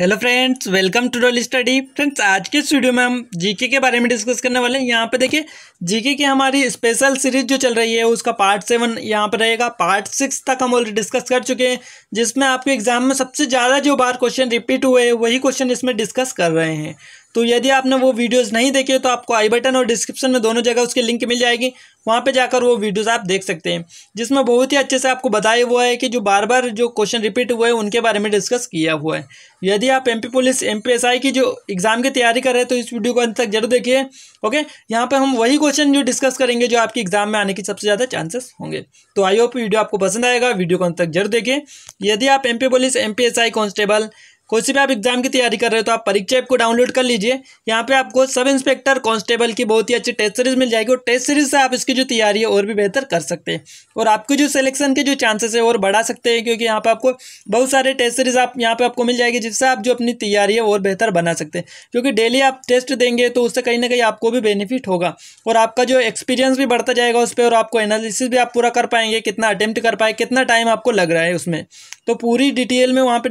hello friends welcome to doll study friends आज के इस वीडियो में हम जीके के बारे में डिस्कस करने वाले हैं यहाँ पे देखिए जीके की हमारी स्पेशल सीरीज जो चल रही है उसका पार्ट सेवन यहाँ पर रहेगा पार्ट सिक्स तक हम ऑलरेडी डिस्कस कर चुके हैं जिसमें आपके एग्जाम में सबसे ज़्यादा जो बार क्वेश्चन रिपीट हुए हैं वही क्वेश्चन इसमें डिस्कस कर रहे हैं तो यदि आपने वो वीडियोज़ नहीं देखे तो आपको आई बटन और डिस्क्रिप्शन में दोनों जगह उसकी लिंक मिल जाएगी वहाँ पे जाकर वो वीडियोस आप देख सकते हैं जिसमें बहुत ही अच्छे से आपको बताया हुआ है कि जो बार बार जो क्वेश्चन रिपीट हुए हैं उनके बारे में डिस्कस किया हुआ है यदि आप एमपी पुलिस एम की जो एग्ज़ाम की तैयारी कर रहे हैं तो इस वीडियो को अंत तक जरूर देखिए ओके यहाँ पर हम वही क्वेश्चन जो डिस्कस करेंगे जो आपके एग्ज़ाम में आने की सबसे ज़्यादा चांसेस होंगे तो आई होप वीडियो आपको पसंद आएगा वीडियो को अंत तक जरूर देखिए यदि आप एम पुलिस एम कांस्टेबल कोई से भी आप एग्जाम की तैयारी कर रहे हो तो आप परीक्षा ऐप को डाउनलोड कर लीजिए यहाँ पे आपको सब इंस्पेक्टर कांस्टेबल की बहुत ही अच्छी टेस्ट सीरीज मिल जाएगी और टेस्ट सीरीज से आप इसकी जो तैयारी है और भी बेहतर कर सकते हैं और आपकी जो सिलेक्शन के जो चांसेस है और बढ़ा सकते हैं क्योंकि यहाँ पर आपको बहुत सारे टेस्ट सीरीज आप यहाँ पर आपको मिल जाएगी जिससे आप जो अपनी तैयारी है और बेहतर बना सकते हैं क्योंकि डेली आप टेस्ट देंगे तो उससे कहीं ना कहीं आपको भी बेनिफिट होगा और आपका जो एक्सपीरियंस भी बढ़ता जाएगा उस पर और आपको एनालिसिस भी आप पूरा कर पाएंगे कितना अटैम्प्ट कर पाए कितना टाइम आपको लग रहा है उसमें तो पूरी डिटेल में वहाँ पे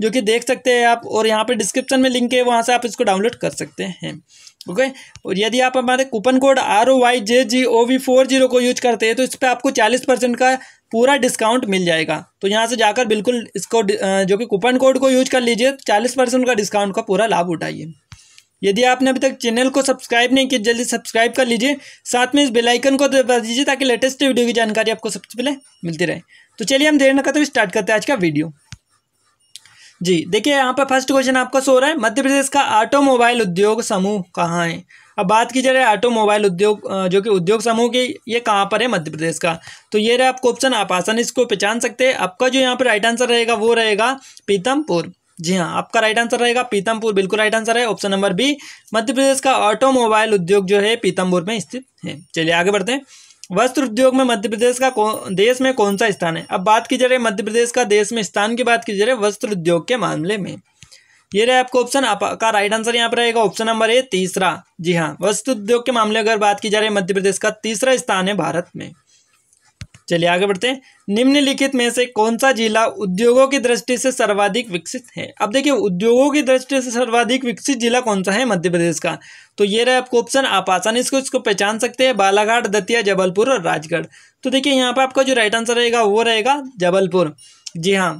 जो कि देख सकते हैं आप और यहाँ पे डिस्क्रिप्शन में लिंक है वहाँ से आप इसको डाउनलोड कर सकते हैं ओके और यदि आप हमारे coupon code R O Y J G O V four zero को यूज करते हैं तो इस पर आपको चालीस परसेंट का पूरा डिस्काउंट मिल जाएगा तो यहाँ से जाकर बिल्कुल इसको जो कि कूपन कोड को यूज कर लीजिए तो चालीस परसेंट का डिस्काउंट का पूरा लाभ उठाइए यदि आपने अभी तक चैनल को सब्सक्राइब नहीं किया जल्दी सब्सक्राइब कर लीजिए साथ में इस बेलाइकन को दबा दीजिए ताकि लेटेस्ट वीडियो की जानकारी आपको सबसे पहले मिलती रहे तो चलिए हम देर न करते तो स्टार्ट करते हैं आज का वीडियो जी देखिए यहाँ पर फर्स्ट क्वेश्चन आपका सो रहा है मध्य प्रदेश का ऑटोमोबाइल उद्योग समूह कहाँ है अब बात की जा रही है ऑटोमोबाइल उद्योग जो कि उद्योग समूह की ये कहाँ पर है मध्य प्रदेश का तो ये रहा आपको ऑप्शन आप आसानी इसको पहचान सकते हैं आपका जो यहाँ पर राइट आंसर रहेगा वो रहेगा पीतमपुर जी हाँ आपका राइट आंसर रहेगा पीतमपुर बिल्कुल राइट आंसर है option number B Madhya Pradesh का ऑटोमोबाइल उद्योग जो है पीतमपुर में स्थित है चलिए आगे बढ़ते हैं वस्त्र उद्योग में मध्य प्रदेश का देश में कौन सा स्थान है अब बात की जा रही है मध्य प्रदेश का देश में स्थान की बात की जा रही है वस्त्र उद्योग के मामले में ये रहे आपको ऑप्शन आपका राइट आंसर यहाँ पर रहेगा ऑप्शन नंबर ए तीसरा जी हाँ वस्त्र उद्योग के मामले अगर बात की जा रही है मध्य प्रदेश का तीसरा स्थान है भारत में चलिए आगे बढ़ते हैं निम्नलिखित में से कौन सा जिला उद्योगों की दृष्टि से सर्वाधिक विकसित है अब देखिए उद्योगों की दृष्टि से सर्वाधिक विकसित जिला कौन सा है मध्य प्रदेश का तो ये रहा आपको ऑप्शन आप आसानी से इसको पहचान सकते हैं बालाघाट दतिया जबलपुर और राजगढ़ तो देखिए यहाँ पर आपका जो राइट आंसर रहेगा वो रहेगा जबलपुर जी हाँ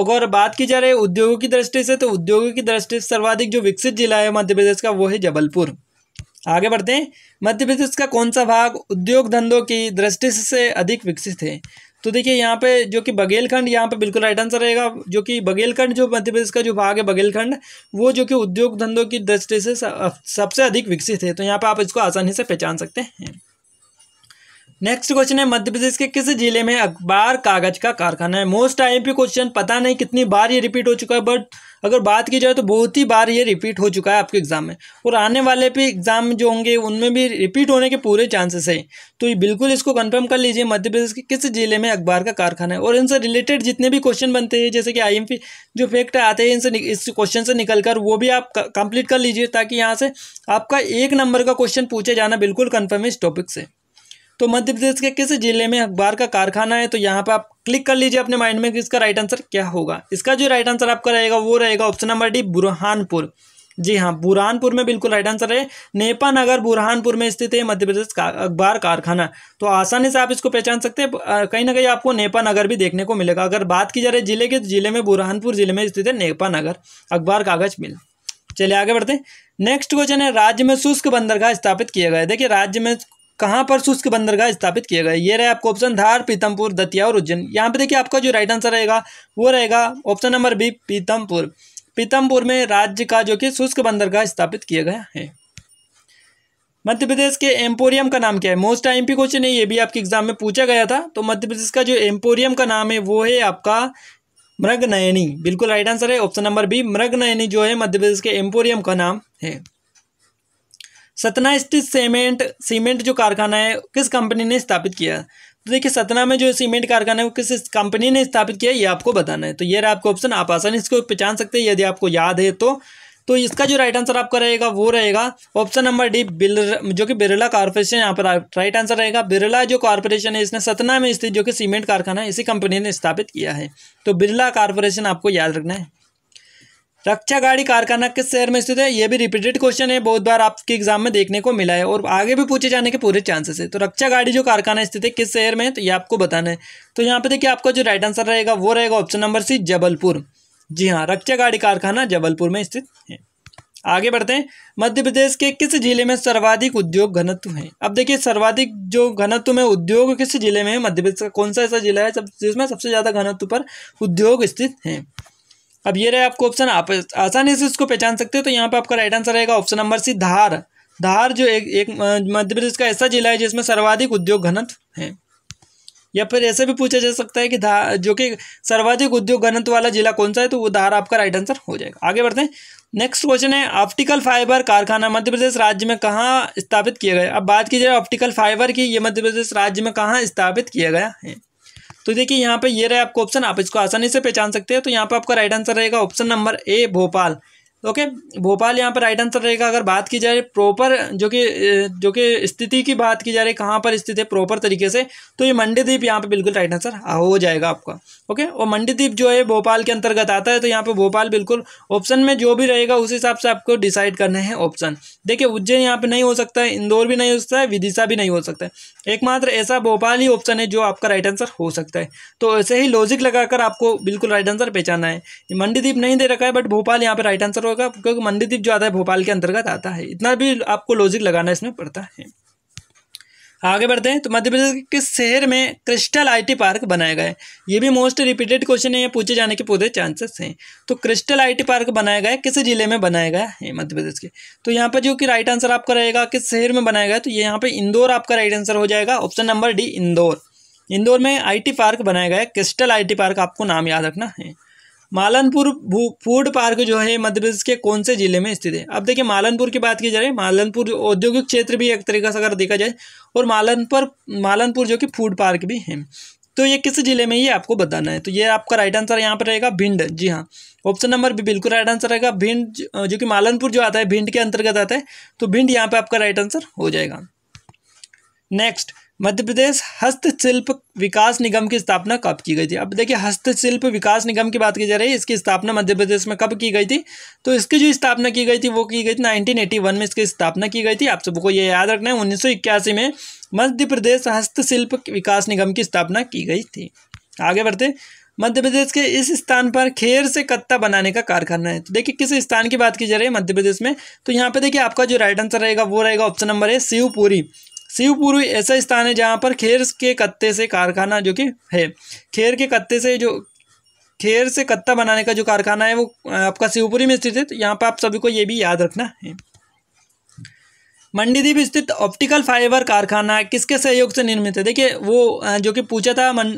अगर बात की जा रही है उद्योगों की दृष्टि से तो उद्योगों की दृष्टि से सर्वाधिक जो विकसित जिला है मध्य प्रदेश का वो है जबलपुर आगे बढ़ते हैं मध्य प्रदेश का कौन सा भाग उद्योग धंधों की दृष्टि से अधिक विकसित है तो देखिए यहाँ पे जो कि बघेलखंड यहाँ पे बिल्कुल राइट आंसर रहेगा जो कि बघेलखंड जो मध्य प्रदेश का जो भाग है बघेलखंड वो जो कि उद्योग धंधों की दृष्टि से सबसे अधिक विकसित है तो यहाँ पे आप इसको आसानी से पहचान सकते हैं नेक्स्ट क्वेश्चन है मध्य प्रदेश के किस जिले में अखबार कागज का कारखाना है मोस्ट टाइम पे क्वेश्चन पता नहीं कितनी बार ये रिपीट हो चुका है बट अगर बात की जाए तो बहुत ही बार ये रिपीट हो चुका है आपके एग्जाम में और आने वाले भी एग्जाम जो होंगे उनमें भी रिपीट होने के पूरे चांसेस हैं तो ये बिल्कुल इसको कंफर्म कर लीजिए मध्य प्रदेश के किस जिले में अखबार का कारखाना है और इनसे रिलेटेड जितने भी क्वेश्चन बनते हैं जैसे कि आई जो फैक्ट आते हैं इनसे इस क्वेश्चन से निकल कर वो भी आप कंप्लीट कर लीजिए ताकि यहाँ से आपका एक नंबर का क्वेश्चन पूछे जाना बिल्कुल कन्फर्म है इस टॉपिक से तो मध्य प्रदेश के किस जिले में अखबार का कारखाना है तो यहाँ पर आप क्लिक कर लीजिए अपने माइंड में कि इसका राइट आंसर क्या होगा इसका जो राइट आंसर आपका रहेगा वो रहेगा ऑप्शन नंबर डी बुरहानपुर जी हाँ बुरहानपुर में बिल्कुल राइट आंसर है नेपा नगर बुरहानपुर में स्थित है मध्य प्रदेश का अखबार कारखाना तो आसानी से आप इसको पहचान सकते हैं कहीं ना कहीं आपको नेपा नगर भी देखने को मिलेगा अगर बात की जा रही जिले की तो जिले में बुरहानपुर जिले में स्थित है नेपा नगर अखबार कागज मिल चलिए आगे बढ़ते हैं नेक्स्ट क्वेश्चन है राज्य में शुष्क बंदरगाह स्थापित किया गया देखिए राज्य में कहाँ पर शुष्क बंदरगाह स्थापित किया गया ये रहे आपको ऑप्शन धार पीतमपुर दतिया और उज्जैन यहाँ पे देखिए आपका जो राइट आंसर रहेगा वो रहेगा option number B Pithampur Pithampur में राज्य का जो कि शुष्क बंदरगाह स्थापित किया गया है मध्य प्रदेश के एम्पोरियम का नाम क्या है मोस्ट आई पी क्वेश्चन है ये भी आपके एग्जाम में पूछा गया था तो मध्य प्रदेश का जो एम्पोरियम का नाम है वो है आपका मृगनयनी बिल्कुल राइट आंसर है ऑप्शन नंबर बी मृगनयनी जो है मध्य प्रदेश के एम्पोरियम का नाम है सतना स्थित सीमेंट सीमेंट जो कारखाना है किस कंपनी ने स्थापित किया तो देखिए सतना में जो सीमेंट कारखाना है वो किस कंपनी ने स्थापित किया ये आपको बताना है तो ये रहा आपको ऑप्शन आप आसानी इसको पहचान सकते हैं यदि आपको याद है तो तो इसका जो राइट आंसर आपका रहेगा वो रहेगा ऑप्शन नंबर डी बिल जो कि बिरला कॉर्पोरेशन यहाँ पर राइट आंसर रहेगा बिरला जो कॉर्पोरेशन है इसने सतना में स्थित जो कि सीमेंट कारखाना है इसी कंपनी ने स्थापित किया है तो बिरला कॉर्पोरेशन आपको याद रखना है रक्षा गाड़ी कारखाना किस शहर में स्थित है यह भी रिपीटेड क्वेश्चन है बहुत बार आपके एग्जाम में देखने को मिला है और आगे भी पूछे जाने के पूरे चांसेस है तो रक्षा गाड़ी जो कारखाना स्थित है किस शहर में है तो ये आपको बताना है तो यहाँ पे देखिए आपका जो राइट आंसर रहेगा वो रहेगा ऑप्शन नंबर सी जबलपुर जी हाँ रक्षा गाड़ी कारखाना जबलपुर में स्थित है आगे बढ़ते हैं मध्य प्रदेश के किस जिले में सर्वाधिक उद्योग घनत्व है अब देखिए सर्वाधिक जो घनत्व में उद्योग किस जिले में है मध्य प्रदेश का कौन सा ऐसा जिला है जिसमें सबसे ज़्यादा घनत्व पर उद्योग स्थित है अब ये रहे आपको ऑप्शन आप आसानी से इसको पहचान सकते हो तो यहाँ पे आपका राइट आंसर रहेगा option number C Dhar Dhar जो एक, एक मध्य प्रदेश का ऐसा जिला है जिसमें सर्वाधिक उद्योग घनत्व है या फिर ऐसे भी पूछा जा सकता है कि धार जो कि सर्वाधिक उद्योग घनत्व वाला जिला कौन सा है तो वो धार आपका राइट आंसर हो जाएगा आगे बढ़ते हैं नेक्स्ट क्वेश्चन है ऑप्टिकल फाइबर कारखाना मध्य प्रदेश राज्य में कहाँ स्थापित किया गया अब बात की जाए ऑप्टिकल फाइबर की ये मध्य प्रदेश राज्य में कहाँ स्थापित किया गया है तो देखिए यहाँ पे ये रहा आपको ऑप्शन आप इसको आसानी से पहचान सकते हैं तो यहाँ पे आपका राइट आंसर रहेगा option number A Bhopal okay Bhopal यहाँ पर राइट आंसर रहेगा अगर बात की जाए प्रॉपर जो कि जो कि स्थिति की बात की जा रही है कहाँ पर स्थित है प्रॉपर तरीके से तो ये मंडी द्वीप यहाँ पर बिल्कुल राइट आंसर हो जाएगा आपका ओके और मंडी द्वीप जो है भोपाल के अंतर्गत आता है तो यहाँ पर भोपाल बिल्कुल ऑप्शन में जो भी रहेगा उस हिसाब से आपको डिसाइड करने हैं ऑप्शन देखिए उज्जैन यहाँ पर नहीं हो सकता है इंदौर भी नहीं हो सकता है विदिशा भी नहीं हो सकता है एकमात्र ऐसा भोपाल ही ऑप्शन है जो आपका राइट आंसर हो सकता है तो ऐसे ही लॉजिक लगाकर आपको बिल्कुल राइट आंसर पहचाना है मंडी द्वीप नहीं दे रखा है बट भोपाल यहाँ पर राइट आंसर होगा क्योंकि मंडीदीप जो आता है भोपाल के अंतर्गत आता है इतना भी आपको लॉजिक लगाना इसमें पड़ता है आगे बढ़ते हैं तो मध्य प्रदेश के किस शहर में क्रिस्टल आईटी पार्क बनाया गया है ये भी मोस्ट रिपीटेड क्वेश्चन है ये पूछे जाने के पूरे चांसेस हैं तो क्रिस्टल आईटी पार्क बनाया गया है किस जिले में बनाया गया है मध्य प्रदेश के तो यहाँ पर जो कि राइट आंसर आपका रहेगा किस शहर में बनाया गया तो ये यहाँ पर इंदौर आपका राइट आंसर हो जाएगा option number D Indore Indore में आई पार्क बनाया गया है क्रिस्टल आई पार्क आपको नाम याद रखना है मालनपुर फूड पार्क जो है मध्य प्रदेश के कौन से जिले में स्थित है अब देखिए मालनपुर की बात की जा रही है मालनपुर औद्योगिक क्षेत्र भी एक तरीका से अगर देखा जाए और मालनपुर मालनपुर जो कि फूड पार्क भी है तो ये किस जिले में ये आपको बताना है तो ये आपका राइट आंसर यहाँ पर रहेगा भिंड जी हाँ ऑप्शन नंबर भी बिल्कुल राइट आंसर रहेगा भिंड जो कि मालनपुर जो आता है भिंड के अंतर्गत आता है तो भिंड यहाँ पर आपका राइट आंसर हो जाएगा नेक्स्ट मध्य प्रदेश हस्तशिल्प विकास निगम की स्थापना कब की गई थी अब देखिए हस्तशिल्प विकास निगम की बात की जा रही है इसकी स्थापना मध्य प्रदेश में कब की गई थी तो इसकी जो स्थापना की गई थी वो की गई थी 1981 में इसकी स्थापना की गई थी आप सबको ये याद रखना है उन्नीस में मध्य प्रदेश हस्तशिल्प विकास निगम की स्थापना की गई थी आगे बढ़ते मध्य प्रदेश के इस स्थान पर खेर से कत्ता बनाने का कारखाना है तो देखिए किस स्थान की बात की जा रही है मध्य प्रदेश में तो यहाँ पे देखिए आपका जो राइट आंसर रहेगा वो रहेगा ऑप्शन नंबर है शिवपुरी शिवपुरी ऐसा स्थान है जहाँ पर खेर के कत्ते से कारखाना जो कि है खेर के कत्ते से जो खेर से कत्ता बनाने का जो कारखाना है वो आपका शिवपुरी में स्थित है तो यहाँ पर आप सभी को ये भी याद रखना है मंडीदीप स्थित ऑप्टिकल फाइबर कारखाना किसके सहयोग से निर्मित है देखिए वो जो कि पूछा था मन,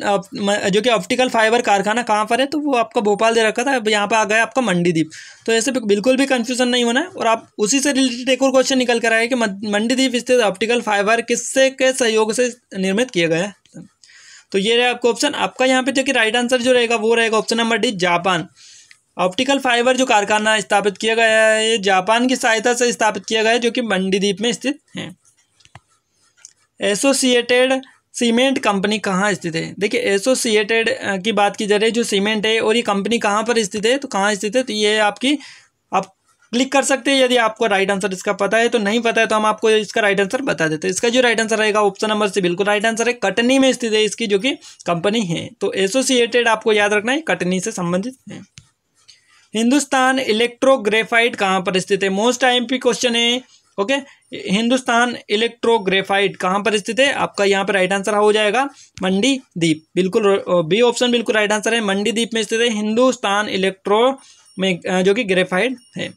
जो कि ऑप्टिकल फाइबर कारखाना कहाँ पर है तो वो आपका भोपाल दे रखा था अब यहाँ पर आ गया आपका मंडीदीप तो ऐसे बिल्कुल भी कन्फ्यूजन नहीं होना है और आप उसी से रिलेटेड एक और क्वेश्चन निकल कर आए कि मंडीदीप स्थित ऑप्टिकल फाइबर किससे के सहयोग से निर्मित किया गया है तो ये रहे आपका ऑप्शन आपका यहाँ पे जो कि राइट आंसर जो रहेगा वो रहेगा option number D Japan optical fibre जो कारखाना स्थापित किया गया है ये जापान की सहायता से स्थापित किया गया है जो कि मंडीदीप में स्थित है एसोसिएटेड सीमेंट कंपनी कहाँ स्थित है देखिए एसोसिएटेड की बात की जा रही है जो सीमेंट है और ये कंपनी कहाँ पर स्थित है तो कहाँ स्थित है तो ये आपकी आप क्लिक कर सकते हैं यदि आपको राइट आंसर इसका पता है तो नहीं पता है तो हम आपको इसका राइट आंसर बता देते हैं इसका जो राइट आंसर रहेगा ऑप्शन नंबर से बिल्कुल राइट आंसर है कटनी में स्थित है इसकी जो कि कंपनी है तो एसोसिएटेड आपको याद रखना है कटनी से संबंधित है हिंदुस्तान इलेक्ट्रोग्रेफाइट कहाँ पर स्थित है मोस्ट पी क्वेश्चन है ओके हिंदुस्तान इलेक्ट्रोग्रेफाइट कहाँ पर स्थित है आपका यहाँ पर राइट आंसर हो जाएगा मंडी दीप बिल्कुल बी ऑप्शन बिल्कुल राइट आंसर है मंडी द्वीप में स्थित है हिंदुस्तान इलेक्ट्रो में जो कि ग्रेफाइट है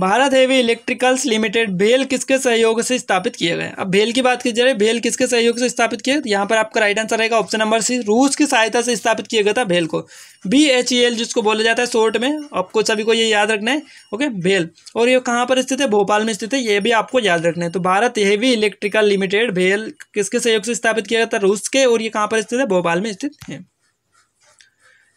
भारत हेवी इलेक्ट्रिकल्स लिमिटेड भेल किसके सहयोग से स्थापित किया गया अब भेल की बात की जाए भेल किसके सहयोग से स्थापित किया यहाँ पर आपका राइट आंसर रहेगा ऑप्शन नंबर सी रूस की सहायता से स्थापित किया गया था भेल को बी एच ई एल जिसको बोला जाता है शोर्ट में आपको सभी को ये याद रखना है ओके भेल और ये कहाँ पर स्थित है भोपाल में स्थित है ये भी आपको याद रखना है तो भारत हेवी इलेक्ट्रिकल लिमिटेड भेल किसके सहयोग से स्थापित किया गया था रूस के और ये कहाँ पर स्थित है भोपाल में स्थित है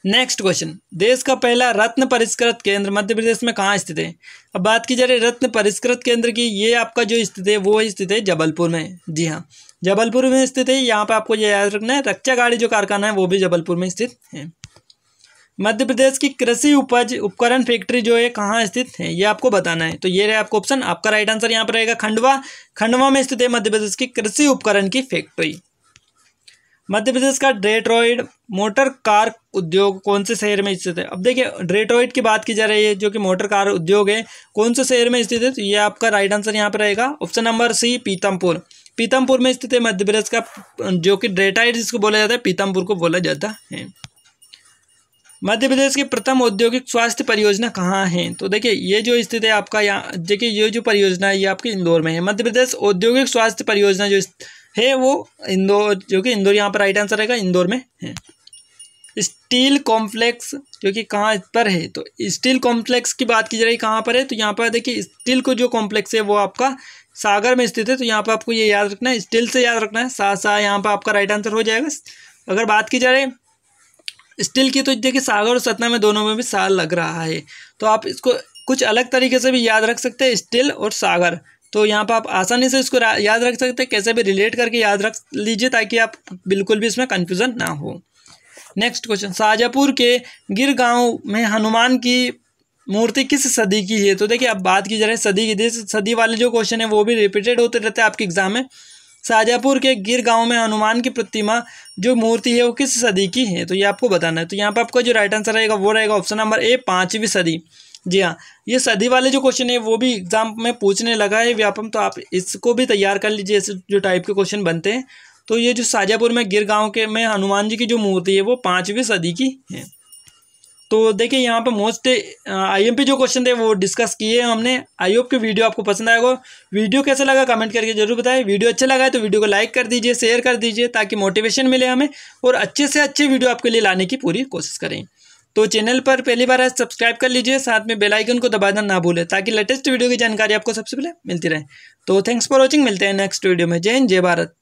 नेक्स्ट क्वेश्चन देश का पहला रत्न परिष्कृत केंद्र मध्य प्रदेश में कहाँ स्थित है अब बात की जा रही रत्न परिष्कृत केंद्र की ये आपका जो स्थित है वो स्थित है जबलपुर में जी हाँ जबलपुर में स्थित है यहाँ पे आपको ये याद रखना है रक्षा गाड़ी जो कारखाना है वो भी जबलपुर में स्थित है मध्य प्रदेश की कृषि उपज उपकरण फैक्ट्री जो है कहाँ स्थित है ये आपको बताना है तो ये रहे आपको ऑप्शन आपका राइट आंसर यहाँ पर रहेगा खंडवा खंडवा में स्थित है मध्य प्रदेश की कृषि उपकरण की फैक्ट्री मध्य प्रदेश का ड्रेट्रॉइड मोटर कार उद्योग कौन से शहर में स्थित है अब देखिए ड्रेट्रॉइड की बात की जा रही है जो कि मोटर कार उद्योग है कौन से शहर में स्थित है तो ये आपका राइट आंसर यहाँ पर रहेगा option number C Pithampur Pithampur में स्थित है मध्य प्रदेश का जो कि ड्रेटाइड जिसको बोला जाता है पीतमपुर को बोला जाता है मध्य प्रदेश की प्रथम औद्योगिक स्वास्थ्य परियोजना कहाँ है तो देखिए ये जो स्थित है आपका यहाँ देखिए ये जो परियोजना है ये आपके इंदौर में है मध्य प्रदेश औद्योगिक स्वास्थ्य परियोजना जो है वो इंदौर जो कि इंदौर यहाँ पर राइट आंसर रहेगा इंदौर में है स्टील कॉम्प्लेक्स जो कि कहाँ पर है तो स्टील कॉम्प्लेक्स की बात की जा रही है कहाँ पर है तो यहाँ पर देखिए स्टील को जो कॉम्प्लेक्स है वो आपका सागर में स्थित है तो यहाँ पर आपको ये याद रखना है स्टील से याद रखना है साथ साथ यहाँ पर आपका राइट आंसर हो जाएगा अगर बात की जा रही है स्टील की तो देखिए सागर और सतना में दोनों में भी साल लग रहा है तो आप इसको कुछ अलग तरीके से भी याद रख सकते हैं स्टील और सागर तो यहाँ पर आप आसानी से इसको याद रख सकते हैं कैसे भी रिलेट करके याद रख लीजिए ताकि आप बिल्कुल भी इसमें कन्फ्यूज़न ना हो नेक्स्ट क्वेश्चन शाहजहाँपुर के गिर गाँव में हनुमान की मूर्ति किस सदी की है तो देखिए अब बात की जा रही है सदी की जिस सदी वाले जो क्वेश्चन है वो भी रिपीटेड होते रहते हैं आपके एग्जाम में शाहजहाँपुर के गिर गांव में हनुमान की प्रतिमा जो मूर्ति है वो किस सदी की है तो ये आपको बताना है तो यहाँ पर आपका जो राइट आंसर रहेगा वो रहेगा ऑप्शन नंबर ए पाँचवीं सदी जी हाँ ये सदी वाले जो क्वेश्चन है वो भी एग्जाम में पूछने लगा है व्यापम तो आप इसको भी तैयार कर लीजिए ऐसे जो टाइप के क्वेश्चन बनते हैं तो ये जो शाजापुर में गिर गाँव के में हनुमान जी की जो मूर्ति है वो पाँचवीं सदी की है तो देखिए यहाँ पर मोस्ट आईएमपी जो क्वेश्चन थे वो डिस्कस किए हमने आई होप की वीडियो आपको पसंद आएगा वीडियो कैसा लगा कमेंट करके जरूर बताएं वीडियो अच्छा लगा है तो वीडियो को लाइक कर दीजिए शेयर कर दीजिए ताकि मोटिवेशन मिले हमें और अच्छे से अच्छे वीडियो आपके लिए लाने की पूरी कोशिश करें तो चैनल पर पहली बार आज सब्सक्राइब कर लीजिए साथ में बेल आइकन को दबाना ना भूलें ताकि लेटेस्ट वीडियो की जानकारी आपको सबसे पहले मिलती रहे तो थैंक्स फॉर वॉचिंग मिलते हैं नेक्स्ट वीडियो में जय हिंद जय भारत